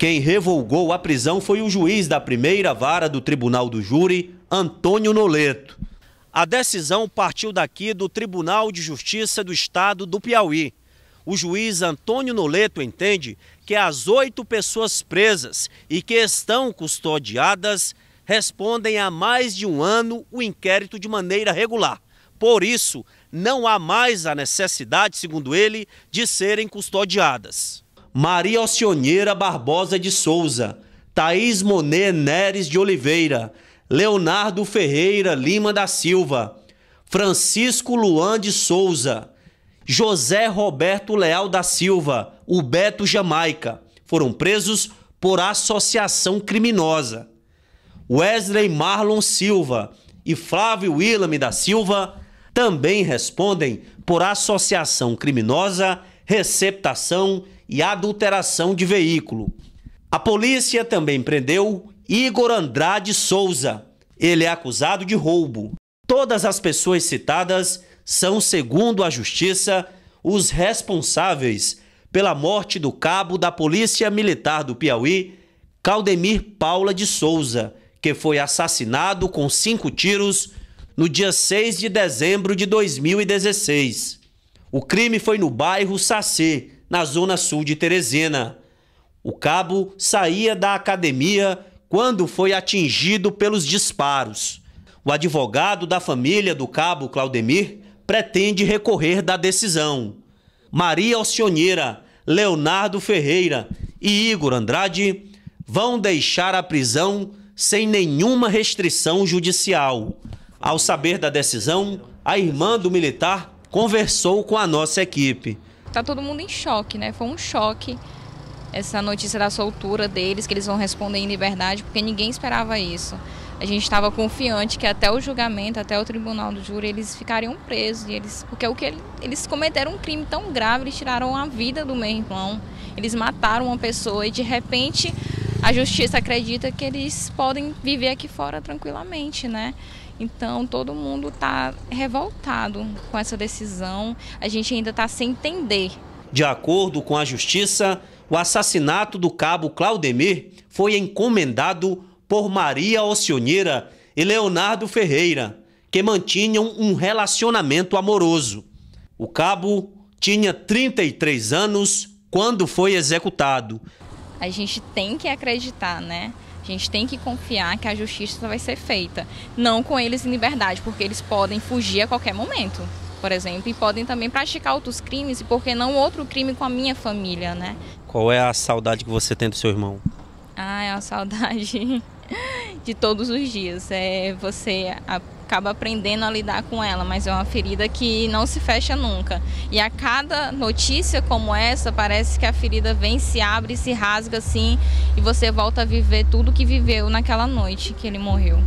Quem revogou a prisão foi o juiz da primeira vara do Tribunal do Júri, Antônio Noleto. A decisão partiu daqui do Tribunal de Justiça do Estado do Piauí. O juiz Antônio Noleto entende que as oito pessoas presas e que estão custodiadas respondem há mais de um ano o inquérito de maneira regular. Por isso, não há mais a necessidade, segundo ele, de serem custodiadas. Maria Ocioneira Barbosa de Souza, Thaís Monet Neres de Oliveira, Leonardo Ferreira Lima da Silva, Francisco Luan de Souza, José Roberto Leal da Silva, o Beto Jamaica, foram presos por associação criminosa. Wesley Marlon Silva e Flávio Willam da Silva também respondem por associação criminosa, receptação e e adulteração de veículo. A polícia também prendeu Igor Andrade Souza. Ele é acusado de roubo. Todas as pessoas citadas são, segundo a justiça, os responsáveis pela morte do cabo da Polícia Militar do Piauí, Caldemir Paula de Souza, que foi assassinado com cinco tiros no dia 6 de dezembro de 2016. O crime foi no bairro Sacê, na zona sul de Teresina. O cabo saía da academia quando foi atingido pelos disparos. O advogado da família do cabo Claudemir pretende recorrer da decisão. Maria Alcioneira, Leonardo Ferreira e Igor Andrade vão deixar a prisão sem nenhuma restrição judicial. Ao saber da decisão, a irmã do militar conversou com a nossa equipe tá todo mundo em choque, né? Foi um choque essa notícia da soltura deles, que eles vão responder em liberdade, porque ninguém esperava isso. A gente estava confiante que até o julgamento, até o tribunal do júri, eles ficariam presos. E eles, porque o que eles cometeram um crime tão grave, eles tiraram a vida do meu irmão. Eles mataram uma pessoa e de repente a justiça acredita que eles podem viver aqui fora tranquilamente, né? Então todo mundo está revoltado com essa decisão. A gente ainda está sem entender. De acordo com a justiça, o assassinato do cabo Claudemir foi encomendado por Maria Ocioneira e Leonardo Ferreira, que mantinham um relacionamento amoroso. O cabo tinha 33 anos quando foi executado. A gente tem que acreditar, né? A gente tem que confiar que a justiça vai ser feita, não com eles em liberdade, porque eles podem fugir a qualquer momento, por exemplo, e podem também praticar outros crimes e por que não outro crime com a minha família, né? Qual é a saudade que você tem do seu irmão? Ah, é uma saudade de todos os dias. É você acaba aprendendo a lidar com ela, mas é uma ferida que não se fecha nunca. E a cada notícia como essa, parece que a ferida vem, se abre, se rasga assim, e você volta a viver tudo que viveu naquela noite que ele morreu.